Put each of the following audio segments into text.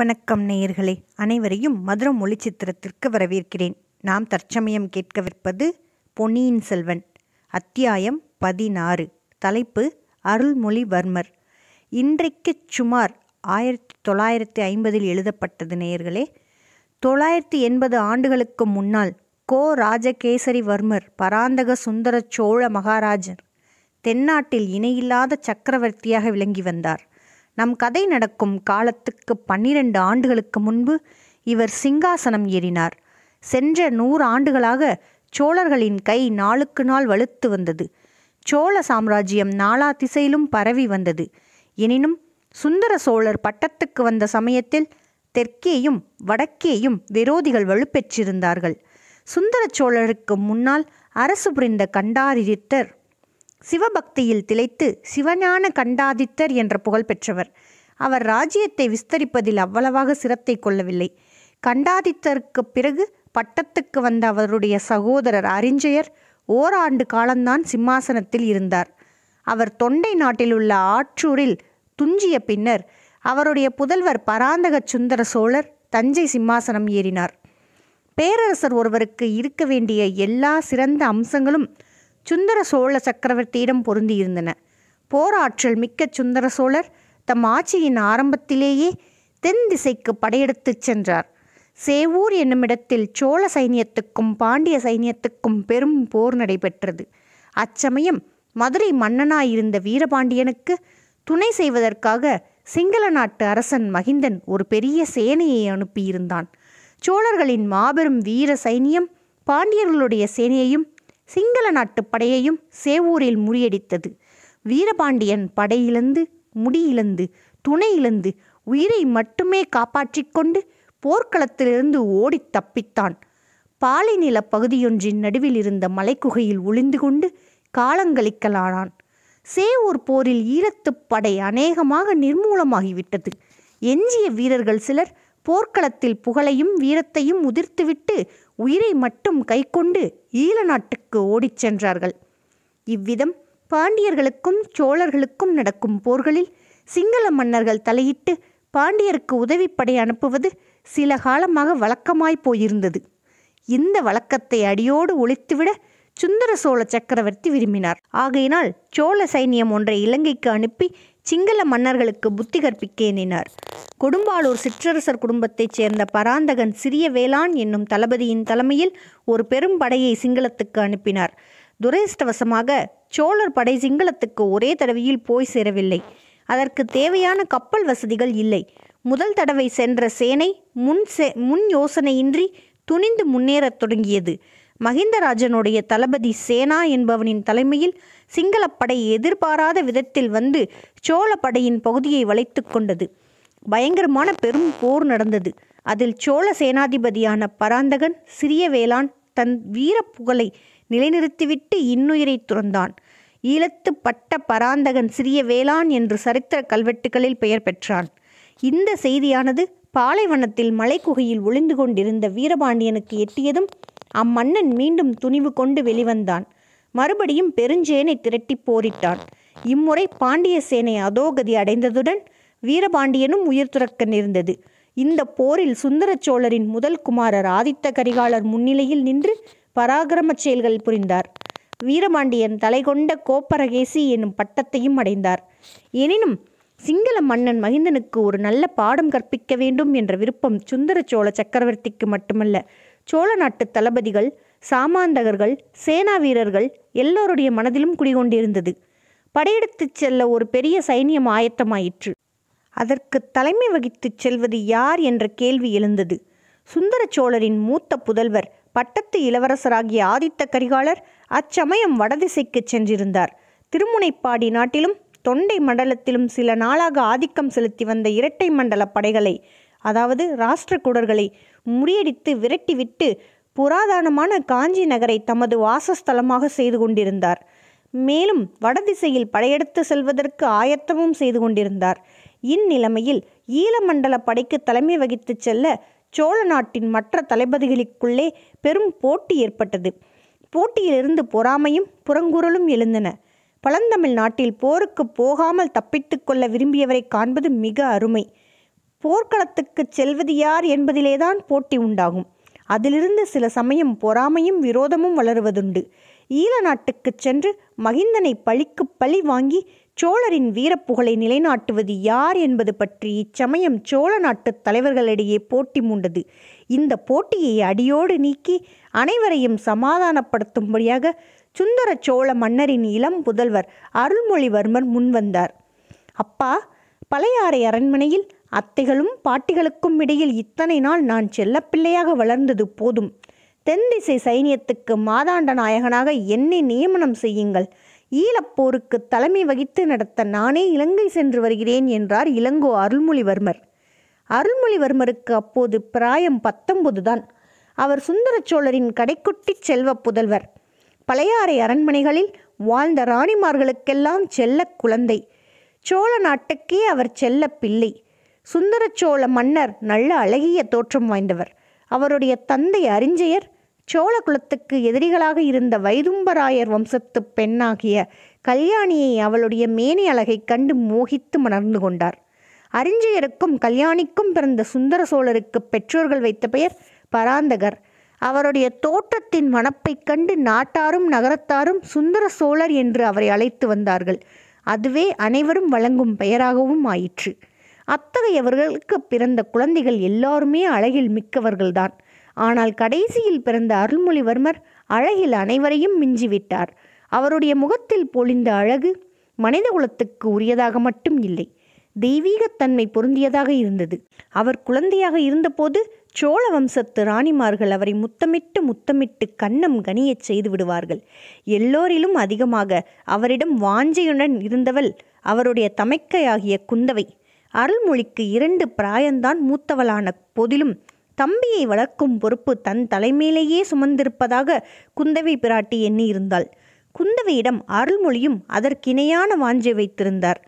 வணக்கம் நேயர்களே அனைவரையும் மதுரம் மொழி சித்திரத்திற்கு வரவேற்கிறேன் நாம் தற்சமயம் கேட்கவிருப்பது பொன்னியின் செல்வன் அத்தியாயம் பதினாறு தலைப்பு அருள்மொழிவர்மர் இன்றைக்கு சுமார் ஆயிரத்தி தொள்ளாயிரத்தி ஐம்பதில் எழுதப்பட்டது நேயர்களே தொள்ளாயிரத்தி எண்பது ஆண்டுகளுக்கு முன்னால் கோ ராஜகேசரிவர்மர் பராந்தக சுந்தர சோழ மகாராஜர் தென்னாட்டில் இணையில்லாத சக்கரவர்த்தியாக விளங்கி வந்தார் நம் கதை நடக்கும் காலத்துக்கு பன்னிரண்டு ஆண்டுகளுக்கு முன்பு இவர் சிங்காசனம் ஏறினார் சென்ற நூறு ஆண்டுகளாக சோழர்களின் கை நாளுக்கு நாள் வலுத்து வந்தது சோழ சாம்ராஜ்யம் நாலா திசையிலும் பரவி வந்தது எனினும் சுந்தர சோழர் பட்டத்துக்கு வந்த சமயத்தில் தெற்கேயும் வடக்கேயும் விரோதிகள் வலுப்பெற்றிருந்தார்கள் சுந்தர சோழருக்கு முன்னால் அரசு புரிந்த கண்டாரிதித்தர் சிவபக்தியில் திளைத்து சிவஞான கண்டாதித்தர் என்ற புகழ் பெற்றவர் அவர் ராஜ்யத்தை விஸ்தரிப்பதில் அவ்வளவாக சிரத்தை கொள்ளவில்லை கண்டாதித்தருக்கு பிறகு பட்டத்துக்கு வந்த அவருடைய சகோதரர் அறிஞ்சயர் ஓராண்டு காலம்தான் சிம்மாசனத்தில் இருந்தார் அவர் தொண்டை நாட்டில் உள்ள ஆற்றூரில் துஞ்சிய பின்னர் அவருடைய புதல்வர் பராந்தக சுந்தர சோழர் தஞ்சை சிம்மாசனம் ஏறினார் பேரரசர் ஒருவருக்கு இருக்க வேண்டிய எல்லா சிறந்த அம்சங்களும் சுந்தர சோழ சக்கரவர்த்தியிடம் பொருந்தியிருந்தன போராற்றல் மிக்க சுந்தர சோழர் தம் ஆட்சியின் ஆரம்பத்திலேயே தென் திசைக்கு படையெடுத்துச் சென்றார் சேவூர் என்னுமிடத்தில் சோழ சைனியத்துக்கும் பாண்டிய சைனியத்துக்கும் பெரும் போர் நடைபெற்றது அச்சமயம் மதுரை மன்னனாயிருந்த வீரபாண்டியனுக்கு துணை செய்வதற்காக சிங்கள நாட்டு அரசன் மகிந்தன் ஒரு பெரிய சேனையை அனுப்பியிருந்தான் சோழர்களின் மாபெரும் வீர சைனியம் பாண்டியர்களுடைய சேனையையும் சிங்கள நாட்டுப் படையையும் சேவூரில் முறியடித்தது வீரபாண்டியன் படையிலந்து முடியிலந்து துணை இழந்து உயிரை மட்டுமே கொண்டு போர்க்களத்திலிருந்து ஓடி தப்பித்தான் பாலைநில பகுதியொன்றின் நடுவில் இருந்த மலைக்குகையில் ஒளிந்து கொண்டு காலங்களிக்கலானான் சேவூர் போரில் ஈழத்துப் படை அநேகமாக நிர்மூலமாகிவிட்டது எஞ்சிய வீரர்கள் சிலர் போர்க்களத்தில் புகழையும் வீரத்தையும் உதிர்த்துவிட்டு உயிரை மட்டும் கைக்கொண்டு ஈழ நாட்டுக்கு ஓடிச் சென்றார்கள் இவ்விதம் பாண்டியர்களுக்கும் சோழர்களுக்கும் நடக்கும் போர்களில் சிங்கள மன்னர்கள் தலையிட்டு பாண்டியருக்கு உதவிப்படை அனுப்புவது சில காலமாக வழக்கமாய் போயிருந்தது இந்த வழக்கத்தை அடியோடு ஒழித்துவிட சுந்தர சோழ சக்கரவர்த்தி விரும்பினார் ஆகையினால் சோழ சைனியம் ஒன்றை இலங்கைக்கு அனுப்பி சிங்கள மன்னர்களுக்கு புத்தி கற்பிக்க எண்ணினார் கொடும்பாளூர் சிற்றரசர் குடும்பத்தைச் சேர்ந்த பராந்தகன் சிறிய வேளாண் என்னும் தளபதியின் தலைமையில் ஒரு பெரும் படையை சிங்களத்துக்கு அனுப்பினார் துரதிருஷ்டவசமாக சோழர் படை சிங்களத்துக்கு ஒரே தடவையில் போய் சேரவில்லை அதற்கு தேவையான கப்பல் வசதிகள் இல்லை முதல் தடவை சென்ற சேனை முன் சே முன் யோசனையின்றி துணிந்து முன்னேறத் தொடங்கியது மகிந்தராஜனுடைய தளபதி சேனா என்பவனின் தலைமையில் சிங்களப்படை எதிர்பாராத விதத்தில் வந்து சோழ படையின் பகுதியை வளைத்து கொண்டது பயங்கரமான பெரும் போர் நடந்தது அதில் சோழ சேனாதிபதியான பராந்தகன் சிறிய வேளான் தன் வீர புகழை நிலைநிறுத்திவிட்டு இன்னுயிரை துறந்தான் ஈழத்து பட்ட பராந்தகன் சிறிய வேளான் என்று சரித்திர கல்வெட்டுகளில் பெயர் பெற்றான் இந்த செய்தியானது பாலைவனத்தில் மலைக்குகையில் ஒளிந்து கொண்டிருந்த வீரபாண்டியனுக்கு எட்டியதும் அம்மன்னன் மீண்டும் துணிவு கொண்டு வெளிவந்தான் மறுபடியும் பெருஞ்சேனை திரட்டி போரிட்டான் இம்முறை பாண்டிய சேனை அதோகதி அடைந்ததுடன் வீரபாண்டியனும் உயிர் துறக்க நேர்ந்தது இந்த போரில் சுந்தர சோழரின் முதல் குமாரர் ஆதித்த கரிகாலர் முன்னிலையில் நின்று பராக்கிரம செயல்கள் புரிந்தார் வீரபாண்டியன் தலைகொண்ட கோப்பரகேசி எனும் பட்டத்தையும் அடைந்தார் எனினும் சிங்கள மன்னன் மகிந்தனுக்கு ஒரு நல்ல பாடம் கற்பிக்க வேண்டும் என்ற விருப்பம் சுந்தர சோழ சக்கரவர்த்திக்கு மட்டுமல்ல சோழ நாட்டு தளபதிகள் சாமாந்தகர்கள் சேனா வீரர்கள் எல்லோருடைய மனதிலும் குடிகொண்டிருந்தது படையெடுத்துச் செல்ல ஒரு பெரிய சைனியம் ஆயத்தமாயிற்று அதற்கு தலைமை வகித்துச் செல்வது யார் என்ற கேள்வி எழுந்தது சுந்தர சோழரின் மூத்த புதல்வர் பட்டத்து இளவரசராகிய ஆதித்த கரிகாலர் அச்சமயம் வடதிசைக்கு சென்றிருந்தார் திருமுனைப்பாடி நாட்டிலும் தொண்டை மண்டலத்திலும் சில நாளாக ஆதிக்கம் செலுத்தி வந்த இரட்டை மண்டல படைகளை அதாவது ராஷ்டிரகுடர்களை முறியடித்து விரட்டிவிட்டு புராதனமான காஞ்சி நகரை தமது வாசஸ்தலமாக செய்து கொண்டிருந்தார் மேலும் வடதிசையில் படையெடுத்து செல்வதற்கு ஆயத்தமும் செய்து கொண்டிருந்தார் இந்நிலைமையில் ஈழமண்டல படைக்கு தலைமை வகித்து செல்ல சோழ நாட்டின் மற்ற தளபதிகளுக்குள்ளே பெரும் போட்டி ஏற்பட்டது போட்டியிலிருந்து பொறாமையும் புறங்குரலும் எழுந்தன பழந்தமிழ் நாட்டில் போருக்கு போகாமல் தப்பித்து கொள்ள விரும்பியவரை காண்பது மிக அருமை போர்க்களத்துக்கு செல்வது யார் என்பதிலேதான் போட்டி உண்டாகும் அதிலிருந்து சில சமயம் பொறாமையும் விரோதமும் வளருவதுண்டு ஈழ நாட்டுக்கு சென்று மகிந்தனை பழிக்கு பழி வாங்கி சோழரின் வீரப்புகழை நிலைநாட்டுவது யார் என்பது பற்றி இச்சமயம் சோழ நாட்டு தலைவர்களிடையே போட்டி மூண்டது இந்த போட்டியை அடியோடு நீக்கி அனைவரையும் சமாதானப்படுத்தும்படியாக சுந்தர சோழ மன்னரின் இளம் புதல்வர் அருள்மொழிவர்மர் முன்வந்தார் அப்பா பழையாறை அரண்மனையில் அத்தைகளும் பாட்டிகளுக்கும் இடையில் இத்தனை நாள் நான் செல்லப்பிள்ளையாக வளர்ந்தது போதும் தென்திசை சைனியத்துக்கு மாதாண்ட நாயகனாக என்னை நியமனம் செய்யுங்கள் ஈழப்போருக்கு தலைமை வகித்து நடத்த நானே இலங்கை சென்று வருகிறேன் என்றார் இளங்கோ அருள்மொழிவர்மர் அருள்மொழிவர்மருக்கு அப்போது பிராயம் பத்தொன்பது தான் அவர் சுந்தர சோழரின் கடைக்குட்டி செல்வ புதல்வர் பழையாறை அரண்மனைகளில் வாழ்ந்த ராணிமார்களுக்கெல்லாம் செல்ல குழந்தை சோழ நாட்டுக்கே அவர் செல்ல பிள்ளை சுந்தர சோழ மன்னர் நல்ல அழகிய தோற்றம் வாய்ந்தவர் அவருடைய தந்தை அறிஞ்சயர் சோழ குலத்துக்கு எதிரிகளாக இருந்த வைதும்பராயர் வம்சத்து பெண்ணாகிய கல்யாணியை அவளுடைய மேனி அழகை கண்டு மோகித்து மணர்ந்து கொண்டார் அறிஞ்சியருக்கும் கல்யாணிக்கும் பிறந்த சுந்தர சோழருக்கு பெற்றோர்கள் வைத்த பெயர் பராந்தகர் அவருடைய தோற்றத்தின் மனப்பைக் கண்டு நாட்டாரும் நகரத்தாரும் சுந்தர சோழர் என்று அவரை அழைத்து வந்தார்கள் அதுவே அனைவரும் வழங்கும் பெயராகவும் ஆயிற்று அத்தகையவர்களுக்கு பிறந்த குழந்தைகள் எல்லாருமே அழகில் மிக்கவர்கள்தான் ஆனால் கடைசியில் பிறந்த அருள்மொழிவர்மர் அழகில் அனைவரையும் மிஞ்சிவிட்டார் அவருடைய முகத்தில் பொழிந்த அழகு மனித குலத்துக்கு உரியதாக மட்டும் இல்லை தெய்வீகத்தன்மை பொருந்தியதாக இருந்தது அவர் குழந்தையாக இருந்தபோது சோழ வம்சத்து ராணிமார்கள் அவரை முத்தமிட்டு முத்தமிட்டு கண்ணம் கனியச் செய்து விடுவார்கள் எல்லோரிலும் அதிகமாக அவரிடம் வாஞ்சையுடன் இருந்தவள் அவருடைய தமைக்கையாகிய குந்தவை அருள்மொழிக்கு இரண்டு பிராயந்தான் மூத்தவளான போதிலும் தம்பியை வளர்க்கும் பொறுப்பு தன் தலைமையிலேயே சுமந்திருப்பதாக குந்தவை பிராட்டி எண்ணியிருந்தாள் குந்தவையிடம் அருள்மொழியும் அதற்கிணையான வாஞ்சை வைத்திருந்தார்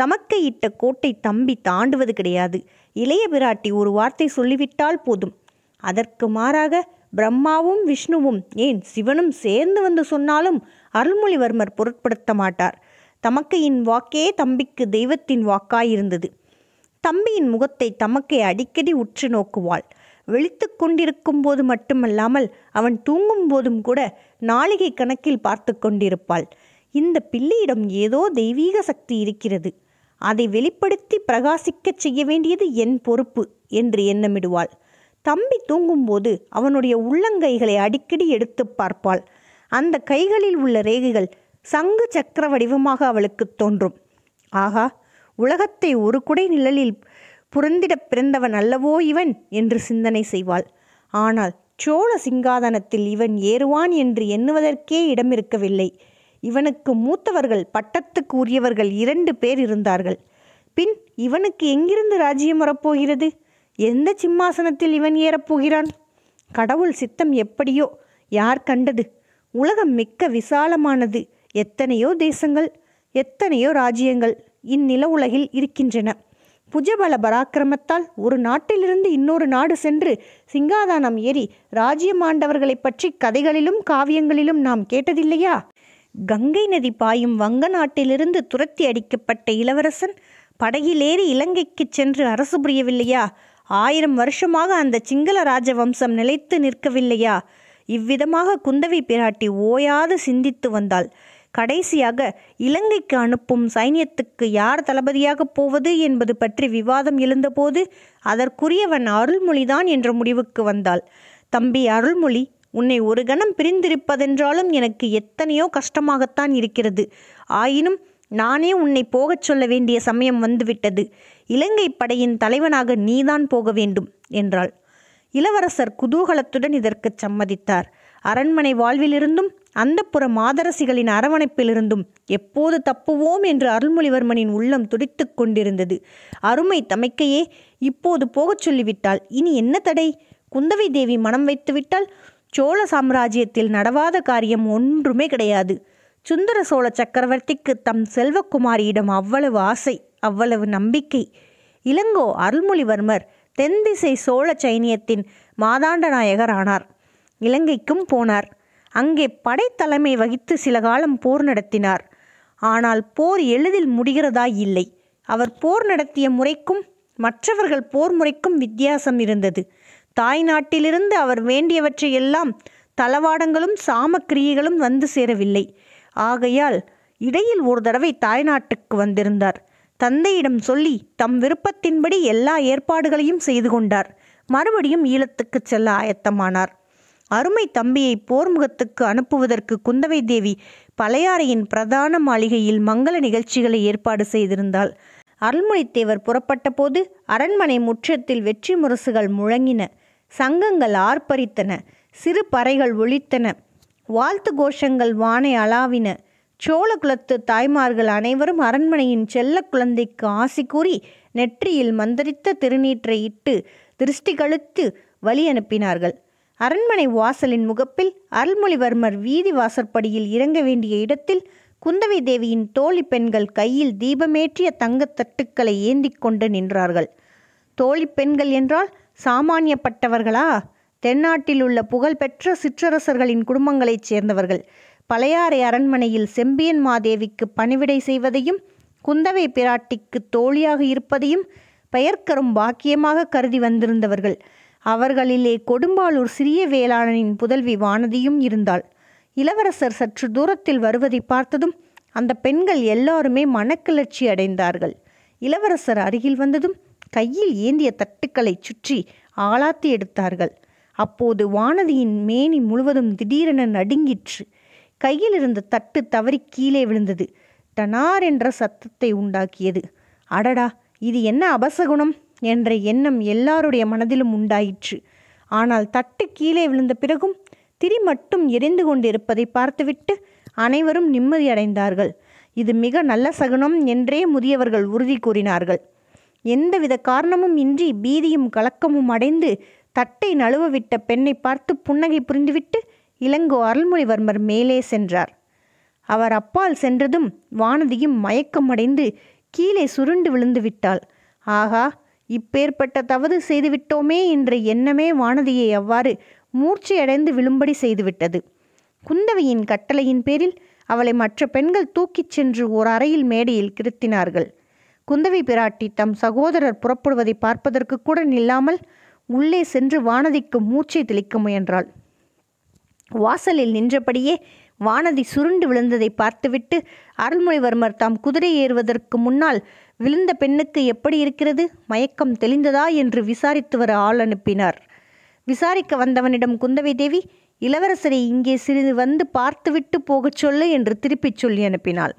தமக்கை இட்ட கோட்டை தம்பி தாண்டுவது கிடையாது இளைய பிராட்டி ஒரு வார்த்தை சொல்லிவிட்டால் போதும் அதற்கு மாறாக பிரம்மாவும் விஷ்ணுவும் ஏன் சிவனும் சேர்ந்து வந்து சொன்னாலும் அருள்மொழிவர்மர் பொருட்படுத்த மாட்டார் தமக்கையின் வாக்கே தம்பிக்கு தெய்வத்தின் வாக்காயிருந்தது தம்பியின் முகத்தை தமக்கை அடிக்கடி உற்று நோக்குவாள் விழித்து கொண்டிருக்கும் போது மட்டுமல்லாமல் அவன் தூங்கும் போதும் கூட நாளிகை கணக்கில் பார்த்து கொண்டிருப்பாள் இந்த பிள்ளையிடம் ஏதோ தெய்வீக சக்தி இருக்கிறது அதை வெளிப்படுத்தி பிரகாசிக்கச் செய்ய வேண்டியது என் பொறுப்பு என்று எண்ணமிடுவாள் தம்பி தூங்கும்போது அவனுடைய உள்ளங்கைகளை அடிக்கடி எடுத்து பார்ப்பாள் அந்த கைகளில் உள்ள ரேகைகள் சங்கு சக்கர வடிவமாக அவளுக்கு தோன்றும் ஆகா உலகத்தை ஒரு குடை நிழலில் புரந்திடப் பிறந்தவன் அல்லவோ இவன் என்று சிந்தனை செய்வாள் ஆனால் சோழ சிங்காதனத்தில் இவன் ஏறுவான் என்று எண்ணுவதற்கே இடமிருக்கவில்லை இவனுக்கு மூத்தவர்கள் பட்டத்துக்கு உரியவர்கள் இரண்டு பேர் இருந்தார்கள் பின் இவனுக்கு எங்கிருந்து ராஜ்யம் வரப்போகிறது எந்த சிம்மாசனத்தில் இவன் ஏறப்போகிறான் கடவுள் சித்தம் எப்படியோ யார் கண்டது உலகம் மிக்க விசாலமானது எத்தனையோ தேசங்கள் எத்தனையோ ராஜ்யங்கள் இந்நில உலகில் இருக்கின்றன புஜபல பராக்கிரமத்தால் ஒரு நாட்டிலிருந்து இன்னொரு நாடு சென்று சிங்காதானம் ஏறி ஆண்டவர்களைப் பற்றி கதைகளிலும் காவியங்களிலும் நாம் கேட்டதில்லையா கங்கை நதி பாயும் வங்க நாட்டிலிருந்து துரத்தி அடிக்கப்பட்ட இளவரசன் படகிலேறி இலங்கைக்கு சென்று அரசு புரியவில்லையா ஆயிரம் வருஷமாக அந்த சிங்கள ராஜவம்சம் நிலைத்து நிற்கவில்லையா இவ்விதமாக குந்தவி பிராட்டி ஓயாது சிந்தித்து வந்தாள் கடைசியாக இலங்கைக்கு அனுப்பும் சைன்யத்துக்கு யார் தளபதியாக போவது என்பது பற்றி விவாதம் எழுந்தபோது அதற்குரியவன் அருள்மொழிதான் என்ற முடிவுக்கு வந்தாள் தம்பி அருள்மொழி உன்னை ஒரு கணம் பிரிந்திருப்பதென்றாலும் எனக்கு எத்தனையோ கஷ்டமாகத்தான் இருக்கிறது ஆயினும் நானே உன்னை போகச் சொல்ல வேண்டிய சமயம் வந்துவிட்டது இலங்கை படையின் தலைவனாக நீதான் போக வேண்டும் என்றாள் இளவரசர் குதூகலத்துடன் இதற்கு சம்மதித்தார் அரண்மனை வாழ்விலிருந்தும் அந்த புற மாதரசிகளின் அரவணைப்பிலிருந்தும் எப்போது தப்புவோம் என்று அருள்மொழிவர்மனின் உள்ளம் துடித்து கொண்டிருந்தது அருமை தமைக்கையே இப்போது போகச் சொல்லிவிட்டால் இனி என்ன தடை குந்தவை தேவி மனம் வைத்துவிட்டால் சோழ சாம்ராஜ்யத்தில் நடவாத காரியம் ஒன்றுமே கிடையாது சுந்தர சோழ சக்கரவர்த்திக்கு தம் செல்வக்குமாரியிடம் அவ்வளவு ஆசை அவ்வளவு நம்பிக்கை இளங்கோ அருள்மொழிவர்மர் தென்திசை சோழ சைனியத்தின் மாதாண்ட நாயகர் ஆனார் இலங்கைக்கும் போனார் அங்கே படைத்தலைமை வகித்து சில காலம் போர் நடத்தினார் ஆனால் போர் எளிதில் முடிகிறதா இல்லை அவர் போர் நடத்திய முறைக்கும் மற்றவர்கள் போர் முறைக்கும் வித்தியாசம் இருந்தது தாய் நாட்டிலிருந்து அவர் வேண்டியவற்றை எல்லாம் தளவாடங்களும் சாமக்கிரியைகளும் வந்து சேரவில்லை ஆகையால் இடையில் ஒரு தடவை தாய்நாட்டுக்கு வந்திருந்தார் தந்தையிடம் சொல்லி தம் விருப்பத்தின்படி எல்லா ஏற்பாடுகளையும் செய்து கொண்டார் மறுபடியும் ஈழத்துக்கு செல்ல ஆயத்தமானார் அருமை தம்பியை போர்முகத்துக்கு அனுப்புவதற்கு குந்தவை தேவி பழையாறையின் பிரதான மாளிகையில் மங்கள நிகழ்ச்சிகளை ஏற்பாடு செய்திருந்தாள் அருள்மொழித்தேவர் புறப்பட்ட போது அரண்மனை முற்றத்தில் வெற்றி முரசுகள் முழங்கின சங்கங்கள் ஆர்ப்பரித்தன சிறு பறைகள் ஒழித்தன வாழ்த்து கோஷங்கள் வானை அளாவின சோழகுலத்து தாய்மார்கள் அனைவரும் அரண்மனையின் செல்ல குழந்தைக்கு ஆசி கூறி நெற்றியில் மந்தரித்த திருநீற்றை இட்டு திருஷ்டி கழுத்து வழி அனுப்பினார்கள் அரண்மனை வாசலின் முகப்பில் அருள்மொழிவர்மர் வீதி வாசற்படியில் இறங்க வேண்டிய இடத்தில் குந்தவை தேவியின் தோழி பெண்கள் கையில் தீபமேற்றிய தங்கத் தட்டுக்களை ஏந்தி கொண்டு நின்றார்கள் தோழி பெண்கள் என்றால் சாமானியப்பட்டவர்களா தென்னாட்டில் உள்ள புகழ்பெற்ற சிற்றரசர்களின் குடும்பங்களைச் சேர்ந்தவர்கள் பழையாறை அரண்மனையில் செம்பியன் மாதேவிக்கு பணிவிடை செய்வதையும் குந்தவை பிராட்டிக்கு தோழியாக இருப்பதையும் பெயர்க்கரும் பாக்கியமாக கருதி வந்திருந்தவர்கள் அவர்களிலே கொடும்பாலூர் சிறிய வேளாளனின் புதல்வி வானதியும் இருந்தாள் இளவரசர் சற்று தூரத்தில் வருவதை பார்த்ததும் அந்த பெண்கள் எல்லாருமே மனக்கிளர்ச்சி அடைந்தார்கள் இளவரசர் அருகில் வந்ததும் கையில் ஏந்திய தட்டுக்களை சுற்றி ஆளாத்தி எடுத்தார்கள் அப்போது வானதியின் மேனி முழுவதும் திடீரென நடுங்கிற்று கையில் இருந்த தட்டு தவறி கீழே விழுந்தது டனார் என்ற சத்தத்தை உண்டாக்கியது அடடா இது என்ன அபசகுணம் என்ற எண்ணம் எல்லாருடைய மனதிலும் உண்டாயிற்று ஆனால் தட்டு கீழே விழுந்த பிறகும் திரி மட்டும் எரிந்து கொண்டிருப்பதை பார்த்துவிட்டு அனைவரும் நிம்மதியடைந்தார்கள் இது மிக நல்ல சகுனம் என்றே முதியவர்கள் உறுதி கூறினார்கள் எந்தவித காரணமும் இன்றி பீதியும் கலக்கமும் அடைந்து தட்டை நழுவவிட்ட பெண்ணை பார்த்து புன்னகை புரிந்துவிட்டு இளங்கோ அருள்மொழிவர்மர் மேலே சென்றார் அவர் அப்பால் சென்றதும் வானதியும் மயக்கமடைந்து கீழே சுருண்டு விழுந்து விட்டாள் ஆகா இப்பேற்பட்ட தவறு செய்துவிட்டோமே என்ற எண்ணமே வானதியை அவ்வாறு மூர்ச்சியடைந்து விழும்படி செய்துவிட்டது குந்தவையின் கட்டளையின் பேரில் அவளை மற்ற பெண்கள் தூக்கிச் சென்று ஓர் அறையில் மேடையில் கிருத்தினார்கள் குந்தவை பிராட்டி தம் சகோதரர் புறப்படுவதை பார்ப்பதற்கு கூட நில்லாமல் உள்ளே சென்று வானதிக்கு மூச்சை தெளிக்க முயன்றாள் வாசலில் நின்றபடியே வானதி சுருண்டு விழுந்ததை பார்த்துவிட்டு அருள்மொழிவர்மர் தாம் குதிரை ஏறுவதற்கு முன்னால் விழுந்த பெண்ணுக்கு எப்படி இருக்கிறது மயக்கம் தெளிந்ததா என்று விசாரித்து வர ஆள் அனுப்பினார் விசாரிக்க வந்தவனிடம் குந்தவை தேவி இளவரசரை இங்கே சிறிது வந்து பார்த்துவிட்டு போகச் சொல்லு என்று திருப்பிச் சொல்லி அனுப்பினாள்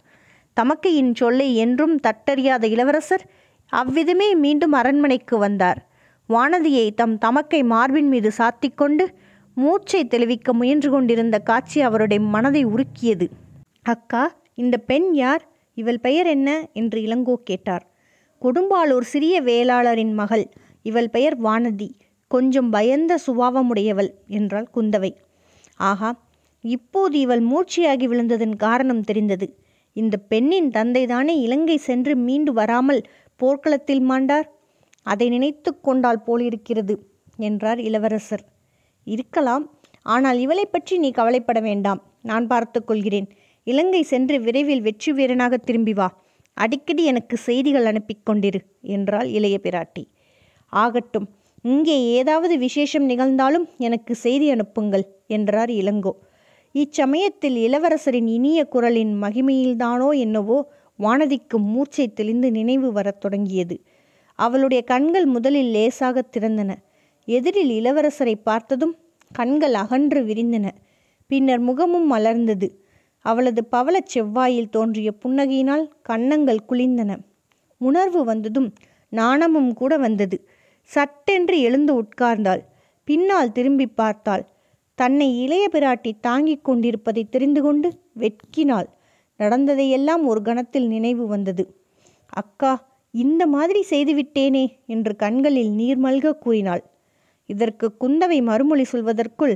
தமக்கையின் சொல்லை என்றும் தட்டறியாத இளவரசர் அவ்விதமே மீண்டும் அரண்மனைக்கு வந்தார் வானதியை தம் தமக்கை மார்பின் மீது சாத்திக்கொண்டு மூச்சை தெளிவிக்க முயன்று கொண்டிருந்த காட்சி அவருடைய மனதை உருக்கியது அக்கா இந்த பெண் யார் இவள் பெயர் என்ன என்று இளங்கோ கேட்டார் கொடும்பாலூர் சிறிய வேளாளரின் மகள் இவள் பெயர் வானதி கொஞ்சம் பயந்த சுபாவமுடையவள் என்றாள் குந்தவை ஆகா இப்போது இவள் மூச்சியாகி விழுந்ததன் காரணம் தெரிந்தது இந்த பெண்ணின் தந்தை தானே இலங்கை சென்று மீண்டு வராமல் போர்க்களத்தில் மாண்டார் அதை நினைத்து கொண்டால் போலிருக்கிறது என்றார் இளவரசர் இருக்கலாம் ஆனால் இவளை பற்றி நீ கவலைப்பட வேண்டாம் நான் பார்த்து கொள்கிறேன் இலங்கை சென்று விரைவில் வெற்றி வீரனாக திரும்பி வா அடிக்கடி எனக்கு செய்திகள் அனுப்பி கொண்டிரு என்றாள் இளைய பிராட்டி ஆகட்டும் இங்கே ஏதாவது விசேஷம் நிகழ்ந்தாலும் எனக்கு செய்தி அனுப்புங்கள் என்றார் இளங்கோ இச்சமயத்தில் இளவரசரின் இனிய குரலின் மகிமையில்தானோ என்னவோ வானதிக்கு மூர்ச்சை தெளிந்து நினைவு வரத் தொடங்கியது அவளுடைய கண்கள் முதலில் லேசாக திறந்தன எதிரில் இளவரசரை பார்த்ததும் கண்கள் அகன்று விரிந்தன பின்னர் முகமும் மலர்ந்தது அவளது பவள செவ்வாயில் தோன்றிய புன்னகையினால் கன்னங்கள் குளிர்ந்தன உணர்வு வந்ததும் நாணமும் கூட வந்தது சட்டென்று எழுந்து உட்கார்ந்தாள் பின்னால் திரும்பி பார்த்தாள் தன்னை இளைய பிராட்டி தாங்கிக் கொண்டிருப்பதை தெரிந்து கொண்டு வெட்கினாள் நடந்ததையெல்லாம் ஒரு கணத்தில் நினைவு வந்தது அக்கா இந்த மாதிரி செய்துவிட்டேனே என்று கண்களில் நீர்மல்க கூறினாள் இதற்கு குந்தவை மறுமொழி சொல்வதற்குள்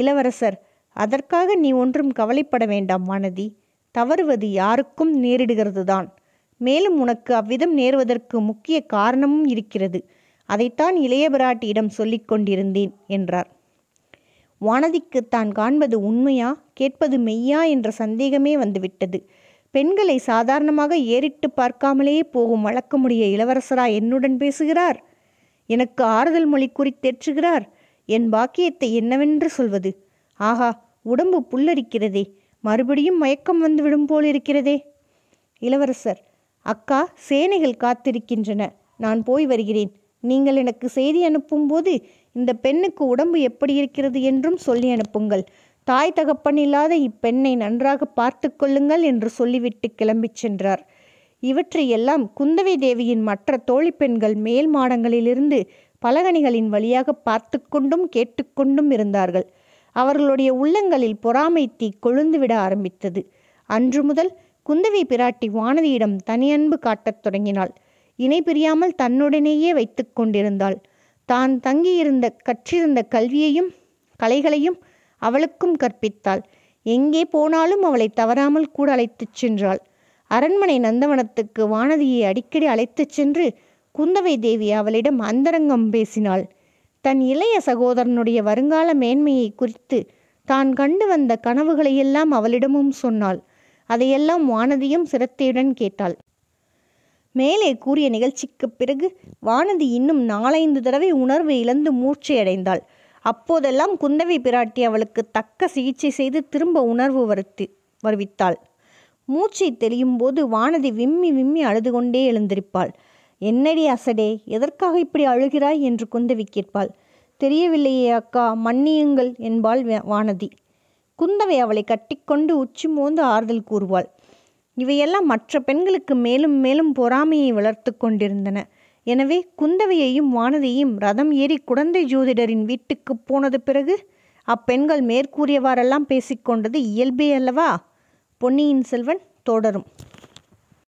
இளவரசர் அதற்காக நீ ஒன்றும் கவலைப்பட வேண்டாம் வானதி தவறுவது யாருக்கும் நேரிடுகிறது தான் மேலும் உனக்கு அவ்விதம் நேர்வதற்கு முக்கிய காரணமும் இருக்கிறது அதைத்தான் இளைய பிராட்டியிடம் சொல்லிக் கொண்டிருந்தேன் என்றார் வானதிக்கு தான் காண்பது உண்மையா கேட்பது மெய்யா என்ற சந்தேகமே வந்துவிட்டது பெண்களை சாதாரணமாக ஏறிட்டு பார்க்காமலேயே போகும் வழக்கமுடைய இளவரசரா என்னுடன் பேசுகிறார் எனக்கு ஆறுதல் மொழி குறித்தேற்றுகிறார் என் பாக்கியத்தை என்னவென்று சொல்வது ஆஹா உடம்பு புல்லரிக்கிறதே மறுபடியும் மயக்கம் வந்துவிடும் இருக்கிறதே இளவரசர் அக்கா சேனைகள் காத்திருக்கின்றன நான் போய் வருகிறேன் நீங்கள் எனக்கு செய்தி அனுப்பும்போது இந்த பெண்ணுக்கு உடம்பு எப்படி இருக்கிறது என்றும் சொல்லி அனுப்புங்கள் தாய் தகப்பன் இல்லாத இப்பெண்ணை நன்றாக பார்த்து கொள்ளுங்கள் என்று சொல்லிவிட்டு கிளம்பிச் சென்றார் இவற்றையெல்லாம் குந்தவை தேவியின் மற்ற தோழி பெண்கள் மேல் மாடங்களிலிருந்து பலகணிகளின் வழியாக பார்த்து கொண்டும் கேட்டுக்கொண்டும் இருந்தார்கள் அவர்களுடைய உள்ளங்களில் பொறாமை தீ கொழுந்துவிட ஆரம்பித்தது அன்று முதல் குந்தவி பிராட்டி வானதியிடம் தனியன்பு காட்டத் தொடங்கினாள் இணை பிரியாமல் தன்னுடனேயே வைத்து கொண்டிருந்தாள் தான் தங்கியிருந்த கற்றிருந்த கல்வியையும் கலைகளையும் அவளுக்கும் கற்பித்தாள் எங்கே போனாலும் அவளை தவறாமல் கூட அழைத்துச் சென்றாள் அரண்மனை நந்தவனத்துக்கு வானதியை அடிக்கடி அழைத்துச் சென்று குந்தவை தேவி அவளிடம் அந்தரங்கம் பேசினாள் தன் இளைய சகோதரனுடைய வருங்கால மேன்மையை குறித்து தான் கண்டு வந்த கனவுகளையெல்லாம் அவளிடமும் சொன்னாள் அதையெல்லாம் வானதியும் சிரத்தையுடன் கேட்டாள் மேலே கூறிய நிகழ்ச்சிக்குப் பிறகு வானதி இன்னும் நாலைந்து தடவை உணர்வு இழந்து மூர்ச்சையடைந்தாள் அப்போதெல்லாம் குந்தவை பிராட்டி அவளுக்கு தக்க சிகிச்சை செய்து திரும்ப உணர்வு வருத்தி வருவித்தாள் மூச்சை தெரியும் போது வானதி விம்மி விம்மி அழுது கொண்டே எழுந்திருப்பாள் என்னடி அசடே எதற்காக இப்படி அழுகிறாய் என்று குந்தவி கேட்பாள் தெரியவில்லையே அக்கா மன்னியுங்கள் என்பாள் வானதி குந்தவை அவளை கட்டிக்கொண்டு உச்சி மோந்து ஆறுதல் கூறுவாள் இவையெல்லாம் மற்ற பெண்களுக்கு மேலும் மேலும் பொறாமையை வளர்த்து கொண்டிருந்தன எனவே குந்தவையையும் வானதியும் ரதம் ஏறி குழந்தை ஜோதிடரின் வீட்டுக்கு போனது பிறகு அப்பெண்கள் மேற்கூறியவாறெல்லாம் பேசிக்கொண்டது இயல்பே அல்லவா பொன்னியின் செல்வன் தொடரும்